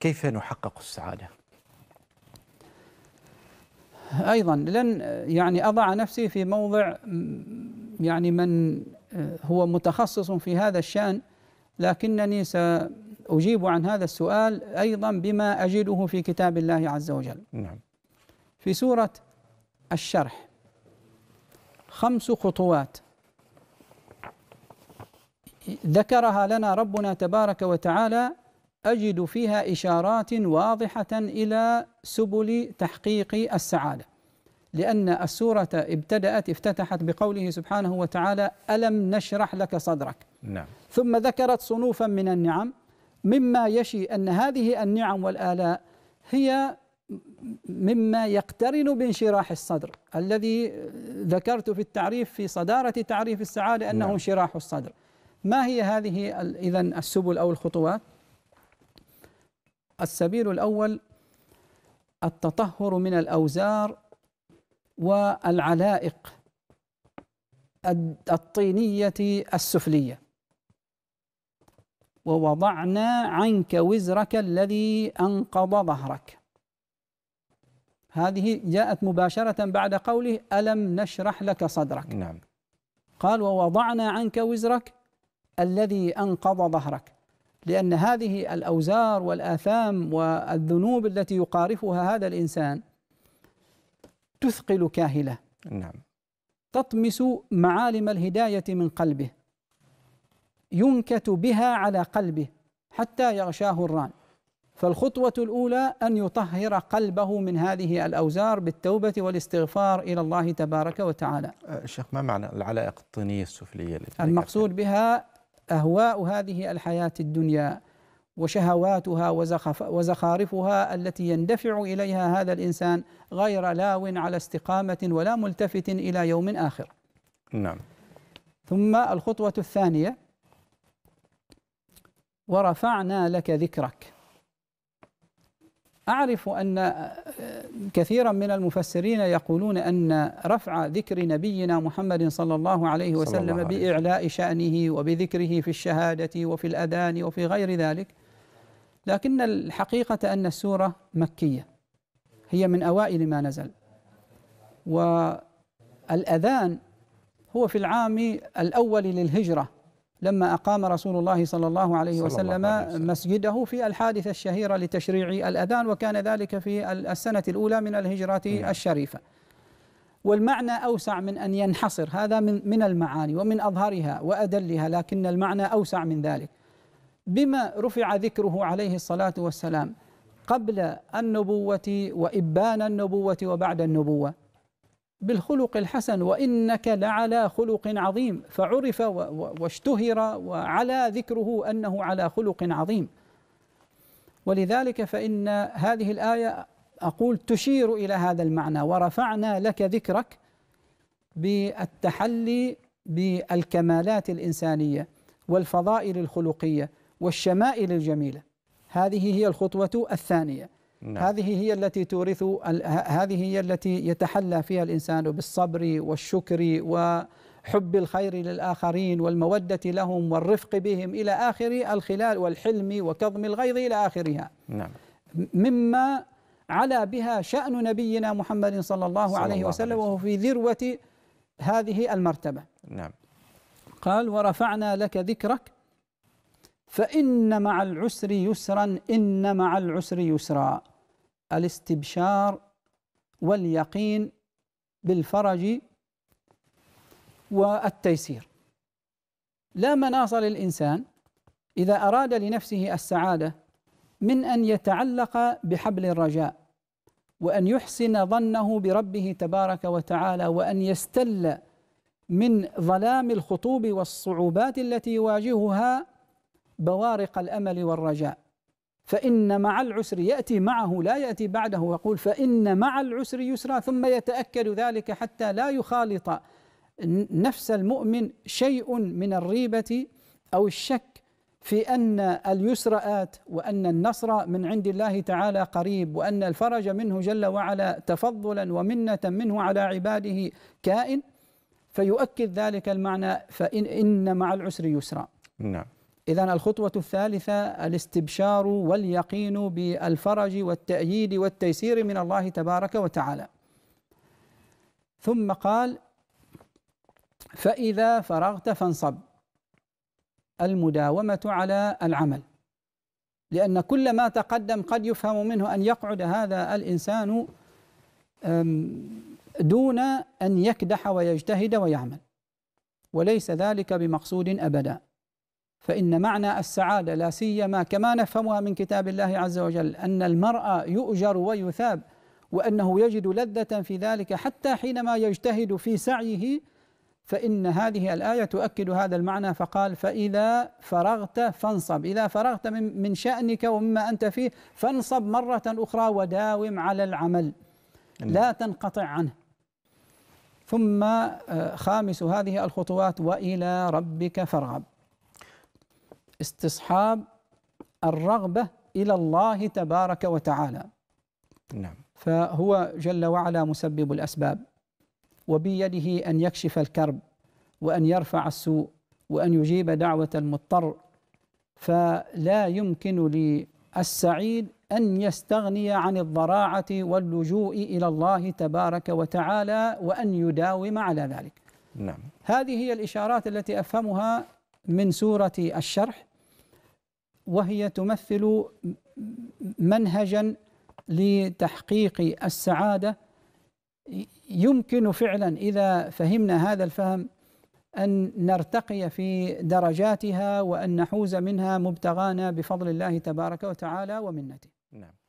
كيف نحقق السعاده؟ ايضا لن يعني اضع نفسي في موضع يعني من هو متخصص في هذا الشان لكنني ساجيب عن هذا السؤال ايضا بما اجده في كتاب الله عز وجل. نعم. في سوره الشرح خمس خطوات ذكرها لنا ربنا تبارك وتعالى اجد فيها اشارات واضحه الى سبل تحقيق السعاده لان السوره ابتدات افتتحت بقوله سبحانه وتعالى الم نشرح لك صدرك نعم. ثم ذكرت صنوفا من النعم مما يشي ان هذه النعم والالاء هي مما يقترن بانشراح الصدر الذي ذكرت في التعريف في صداره تعريف السعاده انه نعم. انشراح الصدر ما هي هذه اذا السبل او الخطوات السبيل الاول التطهر من الاوزار والعلائق الطينيه السفليه ووضعنا عنك وزرك الذي انقض ظهرك هذه جاءت مباشره بعد قوله الم نشرح لك صدرك نعم قال ووضعنا عنك وزرك الذي انقض ظهرك لأن هذه الأوزار والآثام والذنوب التي يقارفها هذا الإنسان تثقل كاهلة نعم تطمس معالم الهداية من قلبه ينكت بها على قلبه حتى يغشاه الران فالخطوة الأولى أن يطهر قلبه من هذه الأوزار بالتوبة والاستغفار إلى الله تبارك وتعالى أه، شيخ ما معنى العلائق الطينية السفلية المقصود بها اهواء هذه الحياه الدنيا وشهواتها وزخف وزخارفها التي يندفع اليها هذا الانسان غير لاو على استقامه ولا ملتفت الى يوم اخر. نعم. ثم الخطوه الثانيه ورفعنا لك ذكرك. أعرف أن آه، كثيرا من المفسرين يقولون أن رفع ذكر نبينا محمد صلى الله عليه وسلم صلى الله عليه. بإعلاء شأنه وبذكره في الشهادة وفي الأذان وفي غير ذلك لكن الحقيقة أن السورة مكية هي من أوائل ما نزل والأذان هو في العام الأول للهجرة لما أقام رسول الله صلى الله عليه وسلم مسجده في الحادثة الشهيرة لتشريع الأذان وكان ذلك في السنة الأولى من الهجرة نعم. الشريفة والمعنى أوسع من أن ينحصر هذا من, من المعاني ومن أظهرها وأدلها لكن المعنى أوسع من ذلك بما رفع ذكره عليه الصلاة والسلام قبل النبوة وإبان النبوة وبعد النبوة بالخلق الحسن وانك لعلى خلق عظيم فعرف واشتهر وعلى ذكره انه على خلق عظيم ولذلك فان هذه الايه اقول تشير الى هذا المعنى ورفعنا لك ذكرك بالتحلي بالكمالات الانسانيه والفضائل الخلقيه والشمائل الجميله هذه هي الخطوه الثانيه نعم. هذه هي التي تورث هذه هي التي يتحلى فيها الانسان بالصبر والشكر وحب الخير للاخرين والموده لهم والرفق بهم الى اخر الخلال والحلم وكظم الغيظ الى اخرها. نعم. مما علا بها شان نبينا محمد صلى الله, صلى عليه, الله وسلم عليه وسلم وهو في ذروه هذه المرتبه. نعم. قال ورفعنا لك ذكرك فإن مع العسر يسرا إن مع العسر يسرا الاستبشار واليقين بالفرج والتيسير لا مناص للانسان اذا اراد لنفسه السعاده من ان يتعلق بحبل الرجاء وان يحسن ظنه بربه تبارك وتعالى وان يستل من ظلام الخطوب والصعوبات التي يواجهها بوارق الامل والرجاء فإن مع العسر يأتي معه لا يأتي بعده ويقول فإن مع العسر يسرا ثم يتأكد ذلك حتى لا يخالط نفس المؤمن شيء من الريبة أو الشك في أن اليسر آت وأن النصر من عند الله تعالى قريب وأن الفرج منه جل وعلا تفضلا ومنة منه على عباده كائن فيؤكد ذلك المعنى فإن إن مع العسر يسرا نعم إذا الخطوة الثالثة الاستبشار واليقين بالفرج والتأييد والتيسير من الله تبارك وتعالى. ثم قال: فإذا فرغت فانصب. المداومة على العمل. لأن كل ما تقدم قد يفهم منه أن يقعد هذا الإنسان دون أن يكدح ويجتهد ويعمل. وليس ذلك بمقصود أبدا. فإن معنى السعادة لا سيما كما نفهمها من كتاب الله عز وجل أن المرء يؤجر ويثاب وأنه يجد لذة في ذلك حتى حينما يجتهد في سعيه فإن هذه الآية تؤكد هذا المعنى فقال فإذا فرغت فانصب إذا فرغت من, من شأنك ومما أنت فيه فانصب مرة أخرى وداوم على العمل نعم. لا تنقطع عنه ثم آه، خامس هذه الخطوات وإلى ربك فارغب استصحاب الرغبة إلى الله تبارك وتعالى نعم فهو جل وعلا مسبب الأسباب وبيده أن يكشف الكرب وأن يرفع السوء وأن يجيب دعوة المضطر فلا يمكن للسعيد أن يستغني عن الضراعة واللجوء إلى الله تبارك وتعالى وأن يداوم على ذلك نعم هذه هي الإشارات التي أفهمها من سورة الشرح وهي تمثل منهجا لتحقيق السعاده يمكن فعلا اذا فهمنا هذا الفهم ان نرتقي في درجاتها وان نحوز منها مبتغانا بفضل الله تبارك وتعالى ومنته. نعم.